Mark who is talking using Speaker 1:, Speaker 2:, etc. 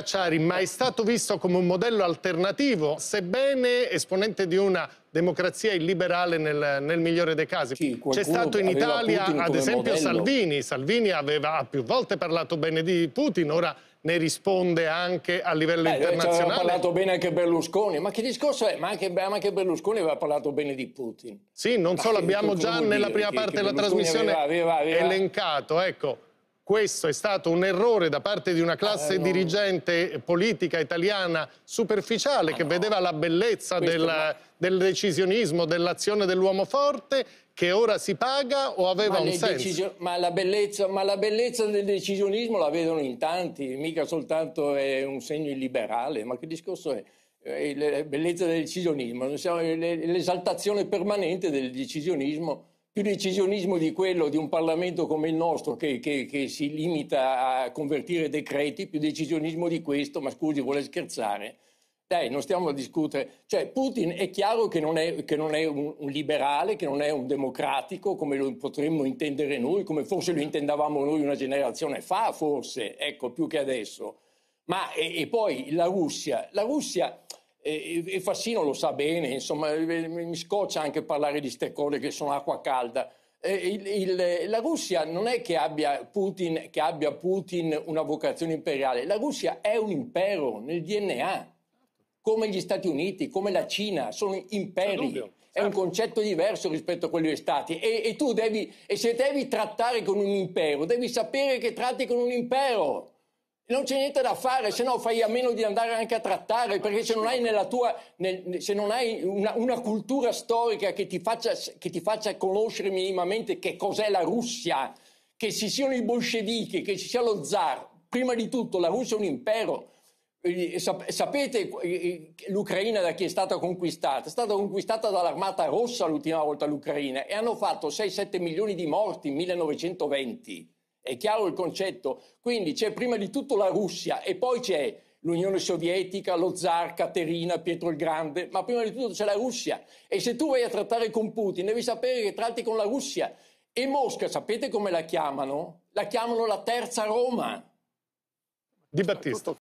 Speaker 1: Cacciari mai eh. stato visto come un modello alternativo, sebbene esponente di una democrazia illiberale nel, nel migliore dei casi. Sì, C'è stato in Italia, Putin ad esempio, modello. Salvini. Salvini aveva più volte parlato bene di Putin, ora ne risponde anche a livello Beh, internazionale. Ha parlato bene anche Berlusconi, ma che discorso è? Ma anche, ma anche Berlusconi
Speaker 2: aveva parlato bene di Putin.
Speaker 1: Sì, non ma solo, abbiamo già nella prima che, parte della trasmissione aveva, aveva, aveva... elencato, ecco questo è stato un errore da parte di una classe eh, dirigente politica italiana superficiale ah, che no. vedeva la bellezza del, no. del, decisionismo, dell'azione dell'uomo forte che ora si paga o aveva ma un senso?
Speaker 2: Ma la, bellezza, ma, la bellezza, del decisionismo la vedono in tanti, mica soltanto è un segno illiberale, ma che discorso è? Eh, la bellezza del decisionismo, l'esaltazione permanente del decisionismo più decisionismo di quello di un Parlamento come il nostro che, che, che, si limita a convertire decreti, più decisionismo di questo, ma scusi, vuole scherzare? Dai, non stiamo a discutere. Cioè, Putin è chiaro che non è, che non è un, un, liberale, che non è un democratico, come lo potremmo intendere noi, come forse lo intendavamo noi una generazione fa, forse, ecco, più che adesso. Ma e, e poi la Russia. La Russia e, e Fassino lo sa bene, insomma, eh, mi scoccia anche parlare di ste cose che sono acqua calda. Eh, il, il, la Russia non è che abbia, Putin, che abbia Putin una vocazione imperiale, la Russia è un impero nel DNA, come gli Stati Uniti, come la Cina, sono imperi. È certo. un concetto diverso rispetto a quello degli Stati. E, e tu devi, e se devi trattare con un impero, devi sapere che tratti con un impero. Non c'è niente da fare, se no fai a meno di andare anche a trattare, perché se non hai, tua, nel, se non hai una, una, cultura storica che ti, faccia, che ti faccia conoscere minimamente che cos'è la Russia, che ci siano i bolscevichi, che ci sia lo zar, prima di tutto la Russia è un impero, eh, Sapete eh, eh, l'Ucraina da chi è stata conquistata? È stata conquistata dall'Armata Rossa l'ultima volta l'Ucraina e hanno fatto 6-7 milioni di morti nel 1920. È chiaro il concetto? Quindi c'è prima di tutto la Russia e poi c'è l'Unione Sovietica, lo zar, Caterina, Pietro il Grande, ma prima di tutto c'è la Russia. E se tu vai a trattare con Putin devi sapere che tratti con la Russia. E Mosca, sapete come la chiamano? La chiamano la terza Roma. Di Battista.